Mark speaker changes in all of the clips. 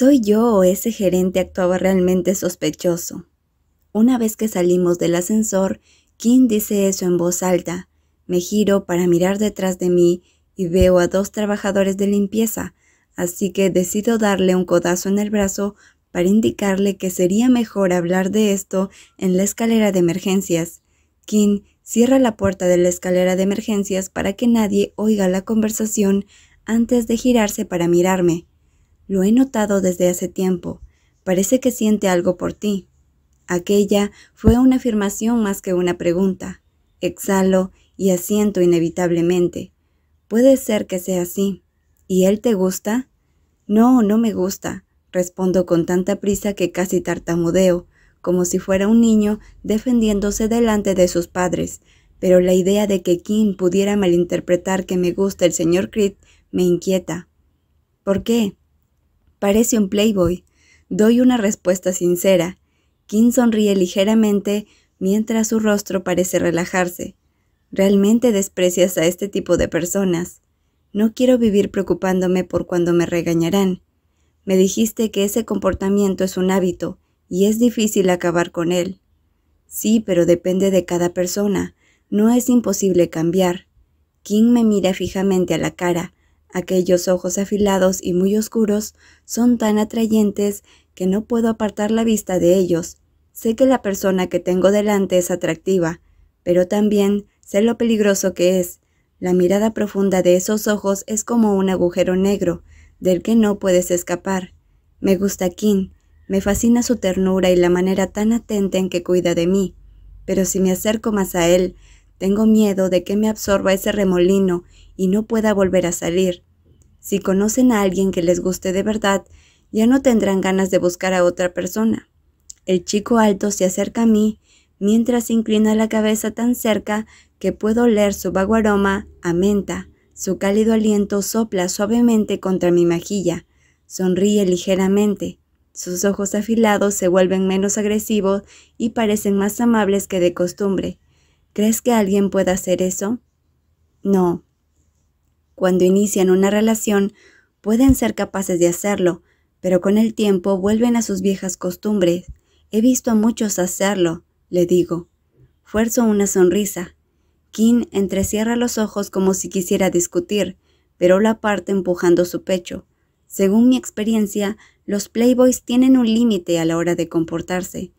Speaker 1: ¿Soy yo o ese gerente actuaba realmente sospechoso? Una vez que salimos del ascensor, Kim dice eso en voz alta. Me giro para mirar detrás de mí y veo a dos trabajadores de limpieza, así que decido darle un codazo en el brazo para indicarle que sería mejor hablar de esto en la escalera de emergencias. Kim cierra la puerta de la escalera de emergencias para que nadie oiga la conversación antes de girarse para mirarme. Lo he notado desde hace tiempo. Parece que siente algo por ti. Aquella fue una afirmación más que una pregunta. Exhalo y asiento inevitablemente. Puede ser que sea así. ¿Y él te gusta? No, no me gusta, respondo con tanta prisa que casi tartamudeo, como si fuera un niño defendiéndose delante de sus padres, pero la idea de que Kim pudiera malinterpretar que me gusta el señor Creed me inquieta. ¿Por qué? Parece un playboy. Doy una respuesta sincera. Kim sonríe ligeramente mientras su rostro parece relajarse. Realmente desprecias a este tipo de personas. No quiero vivir preocupándome por cuando me regañarán. Me dijiste que ese comportamiento es un hábito y es difícil acabar con él. Sí, pero depende de cada persona. No es imposible cambiar. King me mira fijamente a la cara, Aquellos ojos afilados y muy oscuros son tan atrayentes que no puedo apartar la vista de ellos. Sé que la persona que tengo delante es atractiva, pero también sé lo peligroso que es. La mirada profunda de esos ojos es como un agujero negro, del que no puedes escapar. Me gusta Kim, me fascina su ternura y la manera tan atenta en que cuida de mí, pero si me acerco más a él, tengo miedo de que me absorba ese remolino y no pueda volver a salir. Si conocen a alguien que les guste de verdad, ya no tendrán ganas de buscar a otra persona. El chico alto se acerca a mí mientras inclina la cabeza tan cerca que puedo oler su vago aroma a menta. Su cálido aliento sopla suavemente contra mi mejilla. Sonríe ligeramente. Sus ojos afilados se vuelven menos agresivos y parecen más amables que de costumbre. ¿Crees que alguien pueda hacer eso? No. Cuando inician una relación, pueden ser capaces de hacerlo, pero con el tiempo vuelven a sus viejas costumbres. He visto a muchos hacerlo, le digo. Fuerzo una sonrisa. Kim entrecierra los ojos como si quisiera discutir, pero la parte empujando su pecho. Según mi experiencia, los playboys tienen un límite a la hora de comportarse.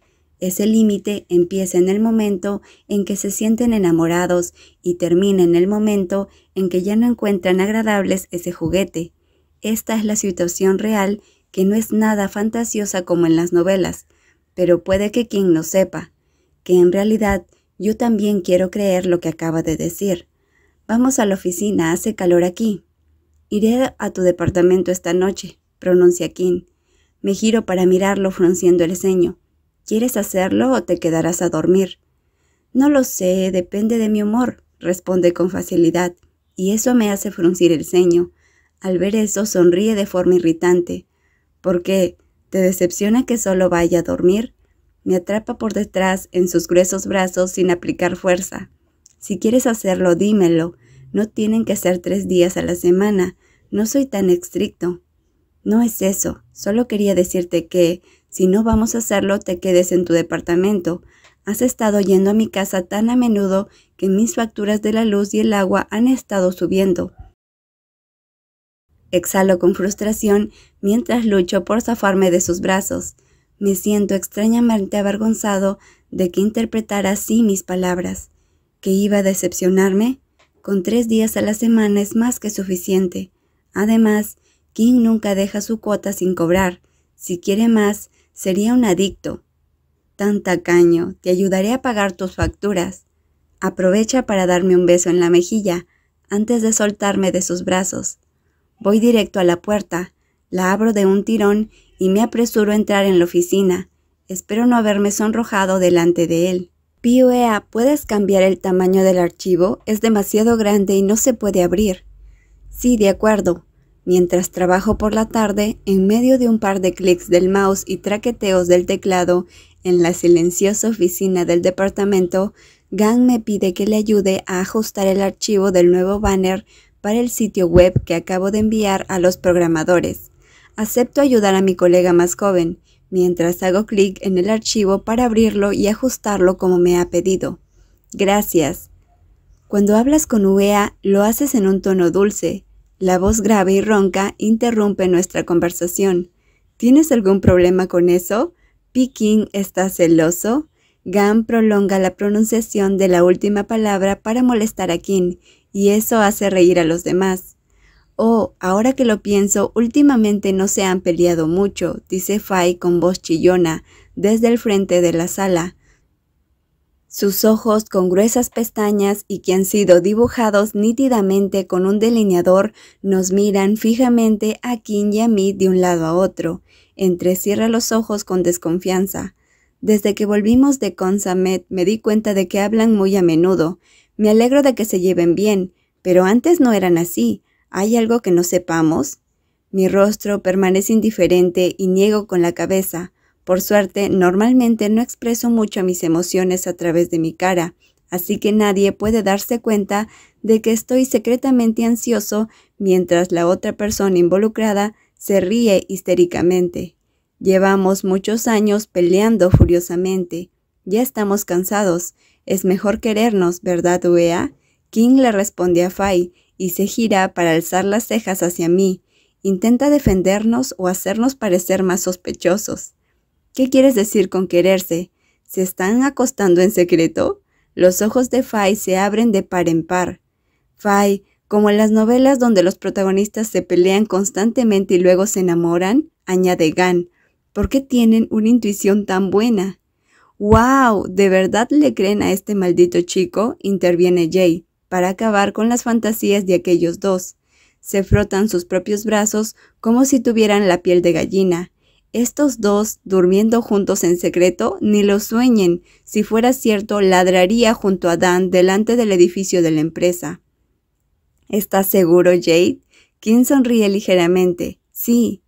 Speaker 1: Ese límite empieza en el momento en que se sienten enamorados y termina en el momento en que ya no encuentran agradables ese juguete. Esta es la situación real que no es nada fantasiosa como en las novelas, pero puede que quien no sepa, que en realidad yo también quiero creer lo que acaba de decir. Vamos a la oficina, hace calor aquí. Iré a tu departamento esta noche, pronuncia King. Me giro para mirarlo frunciendo el ceño. ¿Quieres hacerlo o te quedarás a dormir? No lo sé, depende de mi humor, responde con facilidad, y eso me hace fruncir el ceño. Al ver eso sonríe de forma irritante. ¿Por qué? ¿Te decepciona que solo vaya a dormir? Me atrapa por detrás en sus gruesos brazos sin aplicar fuerza. Si quieres hacerlo, dímelo. No tienen que ser tres días a la semana. No soy tan estricto. No es eso. Solo quería decirte que, si no vamos a hacerlo, te quedes en tu departamento. Has estado yendo a mi casa tan a menudo que mis facturas de la luz y el agua han estado subiendo. Exhalo con frustración mientras lucho por zafarme de sus brazos. Me siento extrañamente avergonzado de que interpretara así mis palabras. ¿Que iba a decepcionarme? Con tres días a la semana es más que suficiente. Además, King nunca deja su cuota sin cobrar. Si quiere más, Sería un adicto. Tan tacaño, te ayudaré a pagar tus facturas. Aprovecha para darme un beso en la mejilla antes de soltarme de sus brazos. Voy directo a la puerta, la abro de un tirón y me apresuro a entrar en la oficina. Espero no haberme sonrojado delante de él. Pioea, ¿puedes cambiar el tamaño del archivo? Es demasiado grande y no se puede abrir. Sí, de acuerdo. Mientras trabajo por la tarde, en medio de un par de clics del mouse y traqueteos del teclado, en la silenciosa oficina del departamento, Gang me pide que le ayude a ajustar el archivo del nuevo banner para el sitio web que acabo de enviar a los programadores. Acepto ayudar a mi colega más joven, mientras hago clic en el archivo para abrirlo y ajustarlo como me ha pedido. Gracias. Cuando hablas con UEA, lo haces en un tono dulce, la voz grave y ronca interrumpe nuestra conversación. ¿Tienes algún problema con eso? King está celoso. Gan prolonga la pronunciación de la última palabra para molestar a Kim y eso hace reír a los demás. Oh, ahora que lo pienso, últimamente no se han peleado mucho, dice Fai con voz chillona, desde el frente de la sala. Sus ojos con gruesas pestañas y que han sido dibujados nítidamente con un delineador nos miran fijamente a Kim y a mí de un lado a otro. Entrecierra los ojos con desconfianza. Desde que volvimos de Consamet me di cuenta de que hablan muy a menudo. Me alegro de que se lleven bien, pero antes no eran así. ¿Hay algo que no sepamos? Mi rostro permanece indiferente y niego con la cabeza. Por suerte, normalmente no expreso mucho mis emociones a través de mi cara, así que nadie puede darse cuenta de que estoy secretamente ansioso mientras la otra persona involucrada se ríe histéricamente. Llevamos muchos años peleando furiosamente. Ya estamos cansados. Es mejor querernos, ¿verdad, Uea? King le responde a Fay y se gira para alzar las cejas hacia mí. Intenta defendernos o hacernos parecer más sospechosos. ¿Qué quieres decir con quererse? ¿Se están acostando en secreto? Los ojos de Fay se abren de par en par. Fay, como en las novelas donde los protagonistas se pelean constantemente y luego se enamoran, añade Gan, ¿por qué tienen una intuición tan buena? ¡Wow! ¿De verdad le creen a este maldito chico? interviene Jay, para acabar con las fantasías de aquellos dos. Se frotan sus propios brazos como si tuvieran la piel de gallina. Estos dos, durmiendo juntos en secreto, ni lo sueñen. Si fuera cierto, ladraría junto a Dan delante del edificio de la empresa. ¿Estás seguro, Jade? Kim sonríe ligeramente. Sí.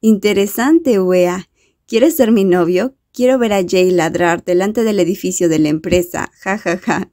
Speaker 1: Interesante, Wea. ¿Quieres ser mi novio? Quiero ver a Jade ladrar delante del edificio de la empresa. Ja, ja, ja.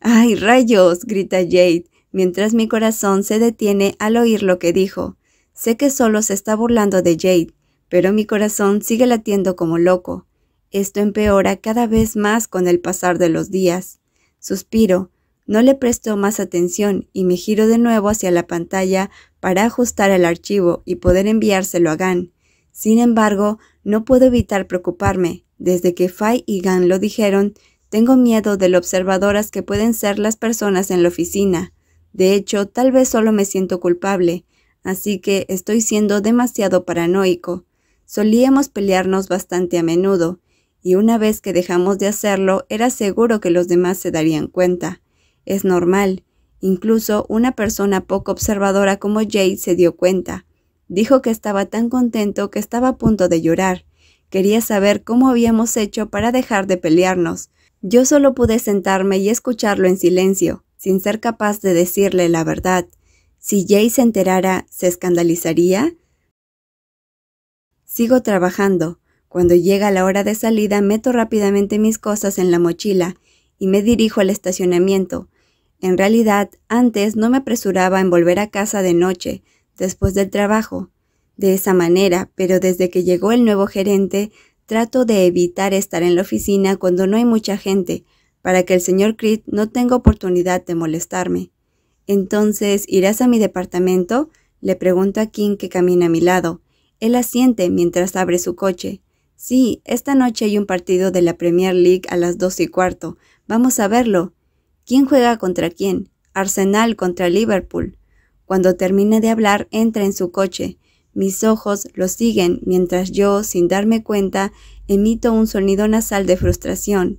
Speaker 1: ¡Ay, rayos! grita Jade, mientras mi corazón se detiene al oír lo que dijo. Sé que solo se está burlando de Jade, pero mi corazón sigue latiendo como loco. Esto empeora cada vez más con el pasar de los días. Suspiro, no le presto más atención y me giro de nuevo hacia la pantalla para ajustar el archivo y poder enviárselo a Gan. Sin embargo, no puedo evitar preocuparme. Desde que Fai y Gan lo dijeron, tengo miedo de lo observadoras que pueden ser las personas en la oficina. De hecho, tal vez solo me siento culpable, así que estoy siendo demasiado paranoico. Solíamos pelearnos bastante a menudo, y una vez que dejamos de hacerlo era seguro que los demás se darían cuenta. Es normal. Incluso una persona poco observadora como Jay se dio cuenta. Dijo que estaba tan contento que estaba a punto de llorar. Quería saber cómo habíamos hecho para dejar de pelearnos. Yo solo pude sentarme y escucharlo en silencio, sin ser capaz de decirle la verdad. Si Jay se enterara, ¿se escandalizaría? Sigo trabajando. Cuando llega la hora de salida meto rápidamente mis cosas en la mochila y me dirijo al estacionamiento. En realidad, antes no me apresuraba en volver a casa de noche, después del trabajo. De esa manera, pero desde que llegó el nuevo gerente, trato de evitar estar en la oficina cuando no hay mucha gente, para que el señor Creed no tenga oportunidad de molestarme. Entonces, ¿irás a mi departamento? Le pregunto a King que camina a mi lado. Él asiente mientras abre su coche. Sí, esta noche hay un partido de la Premier League a las dos y cuarto. Vamos a verlo. ¿Quién juega contra quién? Arsenal contra Liverpool. Cuando termina de hablar, entra en su coche. Mis ojos lo siguen mientras yo, sin darme cuenta, emito un sonido nasal de frustración.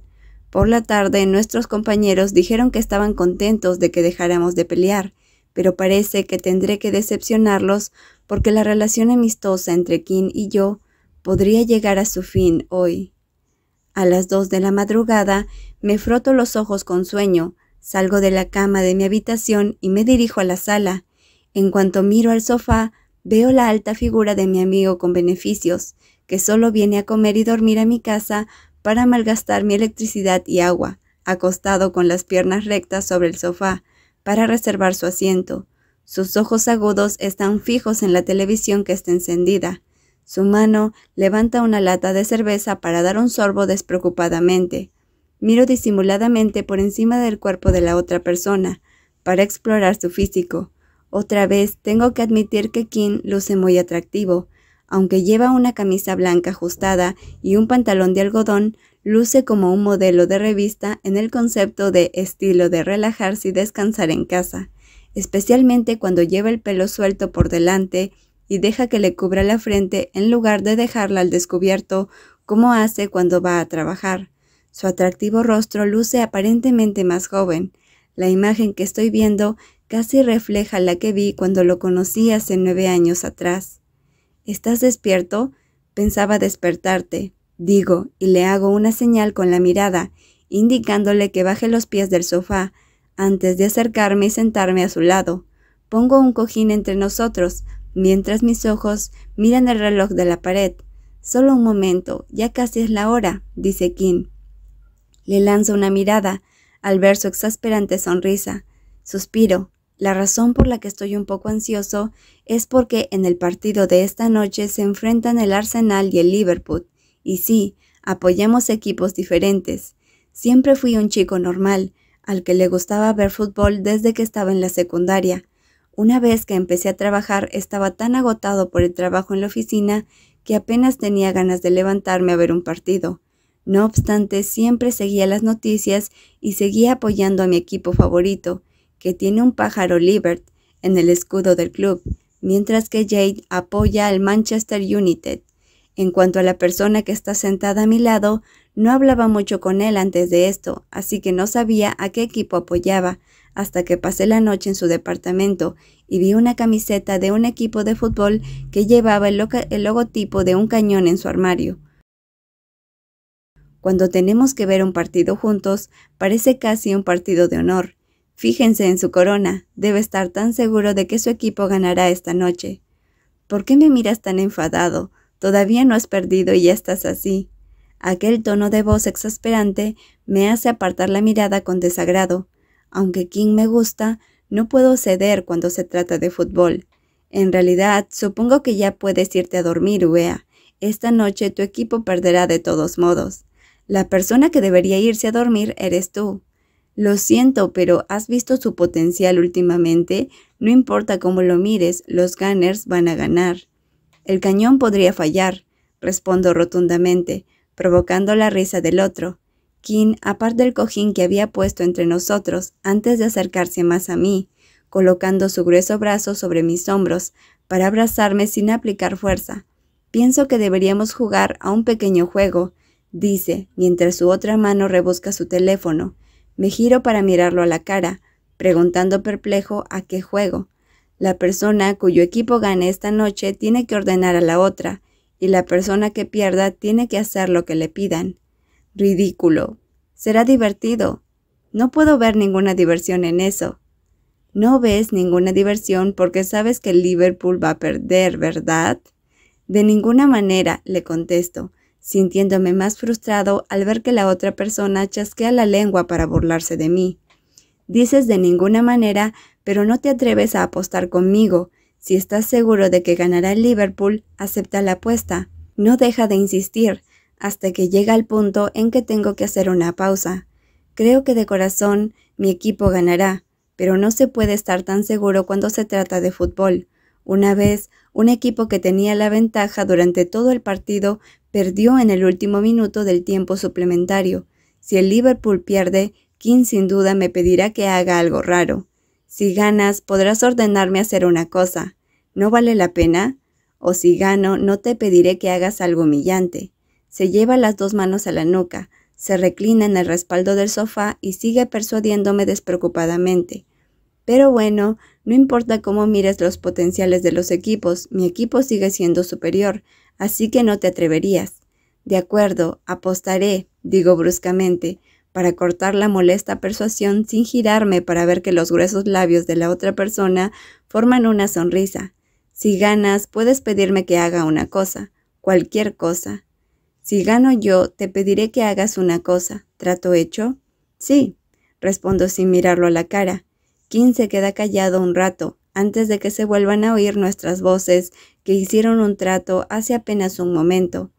Speaker 1: Por la tarde nuestros compañeros dijeron que estaban contentos de que dejáramos de pelear, pero parece que tendré que decepcionarlos porque la relación amistosa entre Kim y yo podría llegar a su fin hoy. A las dos de la madrugada me froto los ojos con sueño, salgo de la cama de mi habitación y me dirijo a la sala. En cuanto miro al sofá, veo la alta figura de mi amigo con beneficios, que solo viene a comer y dormir a mi casa para malgastar mi electricidad y agua, acostado con las piernas rectas sobre el sofá, para reservar su asiento. Sus ojos agudos están fijos en la televisión que está encendida. Su mano levanta una lata de cerveza para dar un sorbo despreocupadamente. Miro disimuladamente por encima del cuerpo de la otra persona, para explorar su físico. Otra vez tengo que admitir que Kim luce muy atractivo. Aunque lleva una camisa blanca ajustada y un pantalón de algodón, luce como un modelo de revista en el concepto de estilo de relajarse y descansar en casa especialmente cuando lleva el pelo suelto por delante y deja que le cubra la frente en lugar de dejarla al descubierto como hace cuando va a trabajar. Su atractivo rostro luce aparentemente más joven. La imagen que estoy viendo casi refleja la que vi cuando lo conocí hace nueve años atrás. ¿Estás despierto? Pensaba despertarte, digo, y le hago una señal con la mirada, indicándole que baje los pies del sofá, antes de acercarme y sentarme a su lado, pongo un cojín entre nosotros, mientras mis ojos miran el reloj de la pared. Solo un momento, ya casi es la hora, dice Kim. Le lanzo una mirada al ver su exasperante sonrisa. Suspiro. La razón por la que estoy un poco ansioso es porque en el partido de esta noche se enfrentan el Arsenal y el Liverpool. Y sí, apoyamos equipos diferentes. Siempre fui un chico normal, al que le gustaba ver fútbol desde que estaba en la secundaria. Una vez que empecé a trabajar estaba tan agotado por el trabajo en la oficina que apenas tenía ganas de levantarme a ver un partido. No obstante, siempre seguía las noticias y seguía apoyando a mi equipo favorito, que tiene un pájaro Libert en el escudo del club, mientras que Jade apoya al Manchester United. En cuanto a la persona que está sentada a mi lado, no hablaba mucho con él antes de esto, así que no sabía a qué equipo apoyaba, hasta que pasé la noche en su departamento y vi una camiseta de un equipo de fútbol que llevaba el, logotipo de un cañón en su armario. Cuando tenemos que ver un partido juntos, parece casi un partido de honor. Fíjense en su corona, debe estar tan seguro de que su equipo ganará esta noche. ¿Por qué me miras tan enfadado? Todavía no has perdido y ya estás así. Aquel tono de voz exasperante me hace apartar la mirada con desagrado. Aunque King me gusta, no puedo ceder cuando se trata de fútbol. En realidad, supongo que ya puedes irte a dormir, Uea. Esta noche tu equipo perderá de todos modos. La persona que debería irse a dormir eres tú. Lo siento, pero ¿has visto su potencial últimamente? No importa cómo lo mires, los gunners van a ganar. El cañón podría fallar, respondo rotundamente, provocando la risa del otro, King aparte del cojín que había puesto entre nosotros antes de acercarse más a mí, colocando su grueso brazo sobre mis hombros para abrazarme sin aplicar fuerza. Pienso que deberíamos jugar a un pequeño juego, dice, mientras su otra mano rebusca su teléfono. Me giro para mirarlo a la cara, preguntando perplejo a qué juego. La persona cuyo equipo gane esta noche tiene que ordenar a la otra, y la persona que pierda tiene que hacer lo que le pidan. Ridículo. Será divertido. No puedo ver ninguna diversión en eso. No ves ninguna diversión porque sabes que Liverpool va a perder, ¿verdad? De ninguna manera, le contesto, sintiéndome más frustrado al ver que la otra persona chasquea la lengua para burlarse de mí. Dices de ninguna manera, pero no te atreves a apostar conmigo, si estás seguro de que ganará el Liverpool, acepta la apuesta. No deja de insistir hasta que llega el punto en que tengo que hacer una pausa. Creo que de corazón mi equipo ganará, pero no se puede estar tan seguro cuando se trata de fútbol. Una vez, un equipo que tenía la ventaja durante todo el partido perdió en el último minuto del tiempo suplementario. Si el Liverpool pierde, King sin duda me pedirá que haga algo raro. Si ganas, podrás ordenarme hacer una cosa. ¿No vale la pena? O si gano, no te pediré que hagas algo humillante. Se lleva las dos manos a la nuca, se reclina en el respaldo del sofá y sigue persuadiéndome despreocupadamente. Pero bueno, no importa cómo mires los potenciales de los equipos, mi equipo sigue siendo superior, así que no te atreverías. De acuerdo, apostaré, digo bruscamente, para cortar la molesta persuasión sin girarme para ver que los gruesos labios de la otra persona forman una sonrisa. Si ganas, puedes pedirme que haga una cosa, cualquier cosa. Si gano yo, te pediré que hagas una cosa. ¿Trato hecho? Sí, respondo sin mirarlo a la cara. Kim se queda callado un rato, antes de que se vuelvan a oír nuestras voces, que hicieron un trato hace apenas un momento.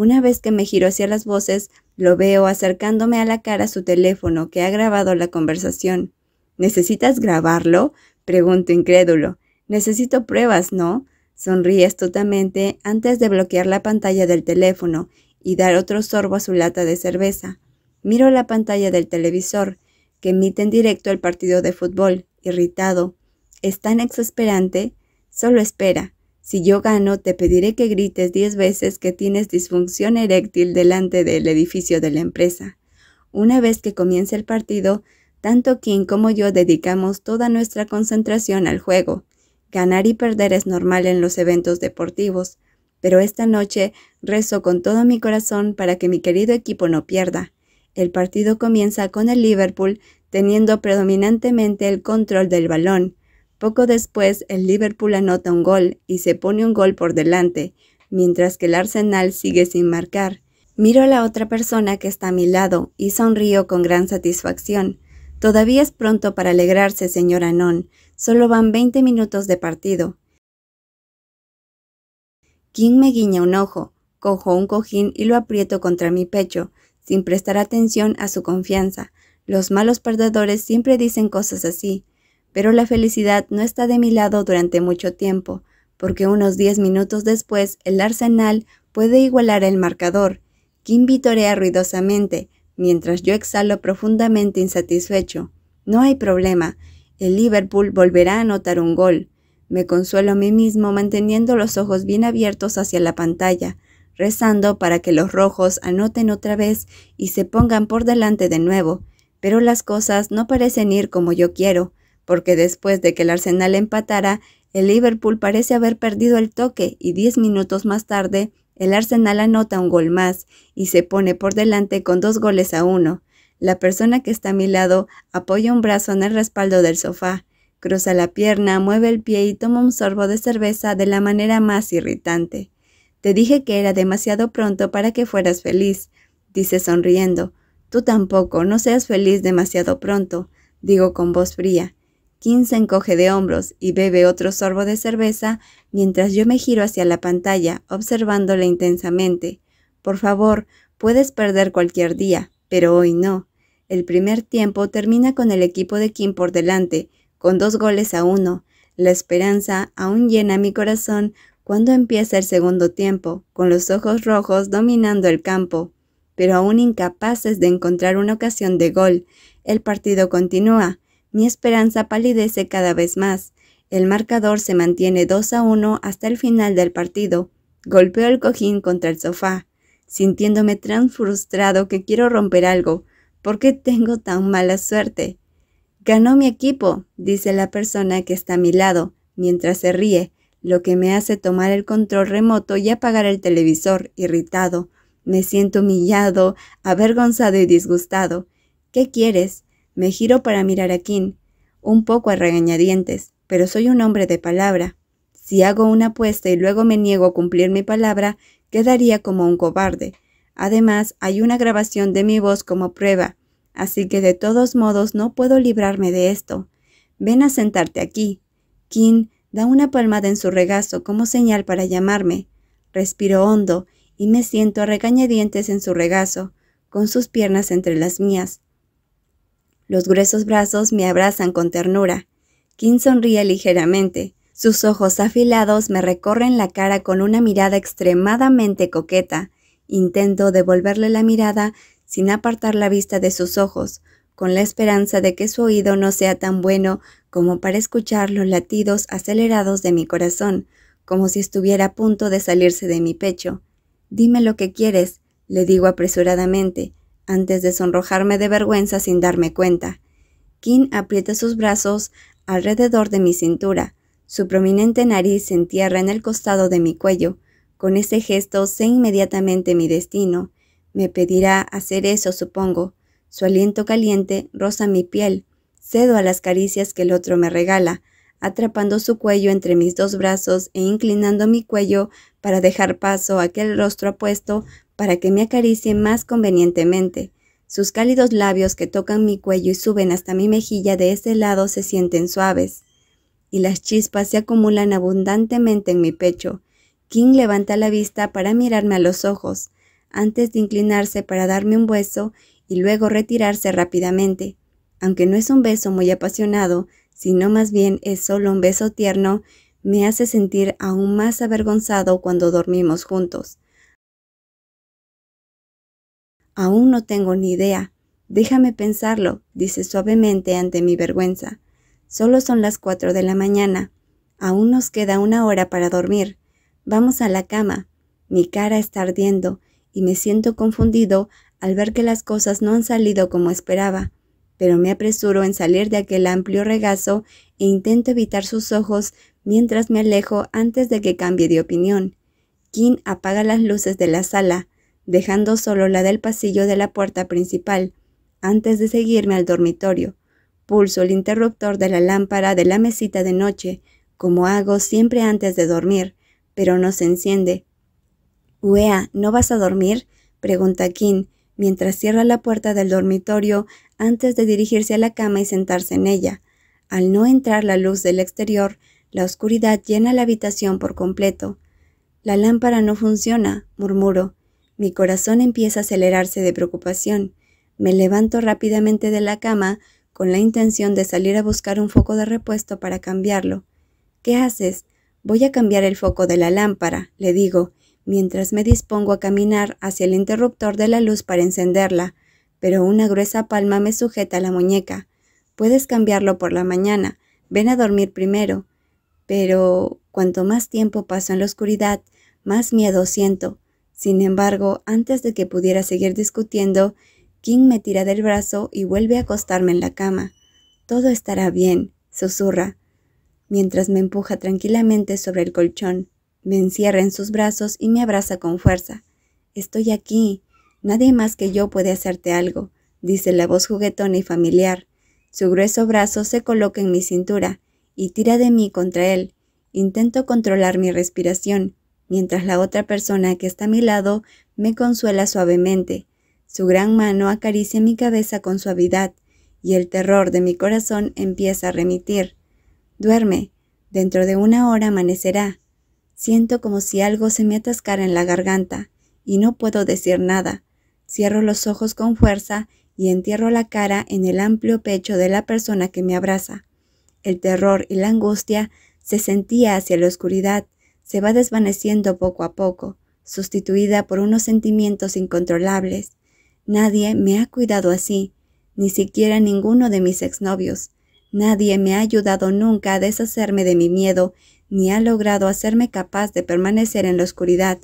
Speaker 1: Una vez que me giro hacia las voces, lo veo acercándome a la cara su teléfono que ha grabado la conversación. ¿Necesitas grabarlo? Pregunto incrédulo. Necesito pruebas, ¿no? Sonríe astutamente antes de bloquear la pantalla del teléfono y dar otro sorbo a su lata de cerveza. Miro la pantalla del televisor, que emite en directo el partido de fútbol, irritado. Es tan exasperante. Solo espera. Si yo gano, te pediré que grites 10 veces que tienes disfunción eréctil delante del edificio de la empresa. Una vez que comience el partido, tanto Kim como yo dedicamos toda nuestra concentración al juego. Ganar y perder es normal en los eventos deportivos, pero esta noche rezo con todo mi corazón para que mi querido equipo no pierda. El partido comienza con el Liverpool teniendo predominantemente el control del balón, poco después, el Liverpool anota un gol y se pone un gol por delante, mientras que el Arsenal sigue sin marcar. Miro a la otra persona que está a mi lado y sonrío con gran satisfacción. Todavía es pronto para alegrarse, señor Anón. Solo van 20 minutos de partido. King me guiña un ojo, cojo un cojín y lo aprieto contra mi pecho, sin prestar atención a su confianza. Los malos perdedores siempre dicen cosas así. Pero la felicidad no está de mi lado durante mucho tiempo, porque unos diez minutos después el Arsenal puede igualar el marcador. Kim vitorea ruidosamente, mientras yo exhalo profundamente insatisfecho. No hay problema, el Liverpool volverá a anotar un gol. Me consuelo a mí mismo manteniendo los ojos bien abiertos hacia la pantalla, rezando para que los rojos anoten otra vez y se pongan por delante de nuevo, pero las cosas no parecen ir como yo quiero porque después de que el Arsenal empatara, el Liverpool parece haber perdido el toque y 10 minutos más tarde, el Arsenal anota un gol más y se pone por delante con dos goles a uno. La persona que está a mi lado apoya un brazo en el respaldo del sofá, cruza la pierna, mueve el pie y toma un sorbo de cerveza de la manera más irritante. Te dije que era demasiado pronto para que fueras feliz, dice sonriendo. Tú tampoco, no seas feliz demasiado pronto, digo con voz fría. Kim se encoge de hombros y bebe otro sorbo de cerveza mientras yo me giro hacia la pantalla, observándola intensamente. Por favor, puedes perder cualquier día, pero hoy no. El primer tiempo termina con el equipo de Kim por delante, con dos goles a uno. La esperanza aún llena mi corazón cuando empieza el segundo tiempo, con los ojos rojos dominando el campo, pero aún incapaces de encontrar una ocasión de gol. El partido continúa. Mi esperanza palidece cada vez más. El marcador se mantiene 2 a 1 hasta el final del partido. Golpeo el cojín contra el sofá, sintiéndome tan frustrado que quiero romper algo. ¿Por qué tengo tan mala suerte? Ganó mi equipo, dice la persona que está a mi lado, mientras se ríe, lo que me hace tomar el control remoto y apagar el televisor, irritado. Me siento humillado, avergonzado y disgustado. ¿Qué quieres? Me giro para mirar a Kim, un poco a regañadientes, pero soy un hombre de palabra. Si hago una apuesta y luego me niego a cumplir mi palabra, quedaría como un cobarde. Además, hay una grabación de mi voz como prueba, así que de todos modos no puedo librarme de esto. Ven a sentarte aquí. Kim da una palmada en su regazo como señal para llamarme. Respiro hondo y me siento a regañadientes en su regazo, con sus piernas entre las mías. Los gruesos brazos me abrazan con ternura. Kim sonríe ligeramente. Sus ojos afilados me recorren la cara con una mirada extremadamente coqueta. Intento devolverle la mirada sin apartar la vista de sus ojos, con la esperanza de que su oído no sea tan bueno como para escuchar los latidos acelerados de mi corazón, como si estuviera a punto de salirse de mi pecho. Dime lo que quieres, le digo apresuradamente, antes de sonrojarme de vergüenza sin darme cuenta. Kim aprieta sus brazos alrededor de mi cintura, su prominente nariz se entierra en el costado de mi cuello. Con ese gesto sé inmediatamente mi destino. Me pedirá hacer eso, supongo. Su aliento caliente roza mi piel. Cedo a las caricias que el otro me regala atrapando su cuello entre mis dos brazos e inclinando mi cuello para dejar paso a aquel rostro apuesto para que me acaricie más convenientemente. Sus cálidos labios que tocan mi cuello y suben hasta mi mejilla de ese lado se sienten suaves. Y las chispas se acumulan abundantemente en mi pecho. King levanta la vista para mirarme a los ojos, antes de inclinarse para darme un beso y luego retirarse rápidamente. Aunque no es un beso muy apasionado, sino más bien es solo un beso tierno, me hace sentir aún más avergonzado cuando dormimos juntos. Aún no tengo ni idea. Déjame pensarlo, dice suavemente ante mi vergüenza. Solo son las cuatro de la mañana. Aún nos queda una hora para dormir. Vamos a la cama. Mi cara está ardiendo y me siento confundido al ver que las cosas no han salido como esperaba pero me apresuro en salir de aquel amplio regazo e intento evitar sus ojos mientras me alejo antes de que cambie de opinión. Kim apaga las luces de la sala, dejando solo la del pasillo de la puerta principal, antes de seguirme al dormitorio. Pulso el interruptor de la lámpara de la mesita de noche, como hago siempre antes de dormir, pero no se enciende. Uea, ¿no vas a dormir? pregunta Kim, mientras cierra la puerta del dormitorio antes de dirigirse a la cama y sentarse en ella. Al no entrar la luz del exterior, la oscuridad llena la habitación por completo. La lámpara no funciona, murmuro. Mi corazón empieza a acelerarse de preocupación. Me levanto rápidamente de la cama con la intención de salir a buscar un foco de repuesto para cambiarlo. ¿Qué haces? Voy a cambiar el foco de la lámpara, le digo, mientras me dispongo a caminar hacia el interruptor de la luz para encenderla, pero una gruesa palma me sujeta a la muñeca. Puedes cambiarlo por la mañana, ven a dormir primero. Pero cuanto más tiempo paso en la oscuridad, más miedo siento. Sin embargo, antes de que pudiera seguir discutiendo, King me tira del brazo y vuelve a acostarme en la cama. Todo estará bien, susurra, mientras me empuja tranquilamente sobre el colchón. Me encierra en sus brazos y me abraza con fuerza. Estoy aquí. Nadie más que yo puede hacerte algo, dice la voz juguetona y familiar. Su grueso brazo se coloca en mi cintura y tira de mí contra él. Intento controlar mi respiración, mientras la otra persona que está a mi lado me consuela suavemente. Su gran mano acaricia mi cabeza con suavidad y el terror de mi corazón empieza a remitir. Duerme, dentro de una hora amanecerá. Siento como si algo se me atascara en la garganta y no puedo decir nada. Cierro los ojos con fuerza y entierro la cara en el amplio pecho de la persona que me abraza. El terror y la angustia se sentía hacia la oscuridad, se va desvaneciendo poco a poco, sustituida por unos sentimientos incontrolables. Nadie me ha cuidado así, ni siquiera ninguno de mis exnovios. Nadie me ha ayudado nunca a deshacerme de mi miedo ni ha logrado hacerme capaz de permanecer en la oscuridad.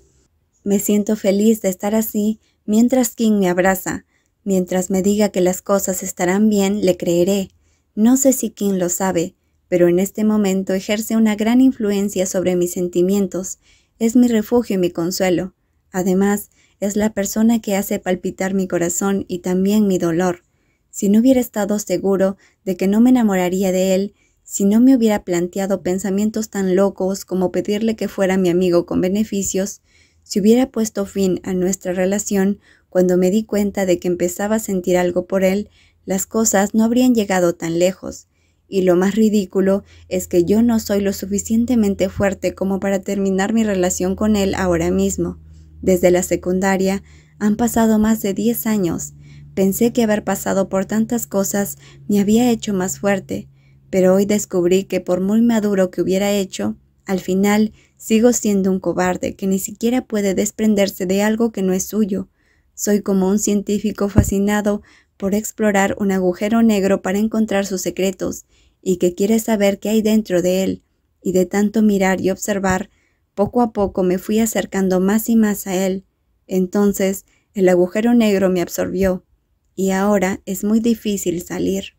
Speaker 1: Me siento feliz de estar así mientras King me abraza. Mientras me diga que las cosas estarán bien, le creeré. No sé si King lo sabe, pero en este momento ejerce una gran influencia sobre mis sentimientos. Es mi refugio y mi consuelo. Además, es la persona que hace palpitar mi corazón y también mi dolor. Si no hubiera estado seguro de que no me enamoraría de él, si no me hubiera planteado pensamientos tan locos como pedirle que fuera mi amigo con beneficios, si hubiera puesto fin a nuestra relación cuando me di cuenta de que empezaba a sentir algo por él, las cosas no habrían llegado tan lejos. Y lo más ridículo es que yo no soy lo suficientemente fuerte como para terminar mi relación con él ahora mismo. Desde la secundaria han pasado más de 10 años. Pensé que haber pasado por tantas cosas me había hecho más fuerte, pero hoy descubrí que por muy maduro que hubiera hecho, al final sigo siendo un cobarde que ni siquiera puede desprenderse de algo que no es suyo. Soy como un científico fascinado por explorar un agujero negro para encontrar sus secretos y que quiere saber qué hay dentro de él, y de tanto mirar y observar, poco a poco me fui acercando más y más a él. Entonces el agujero negro me absorbió, y ahora es muy difícil salir.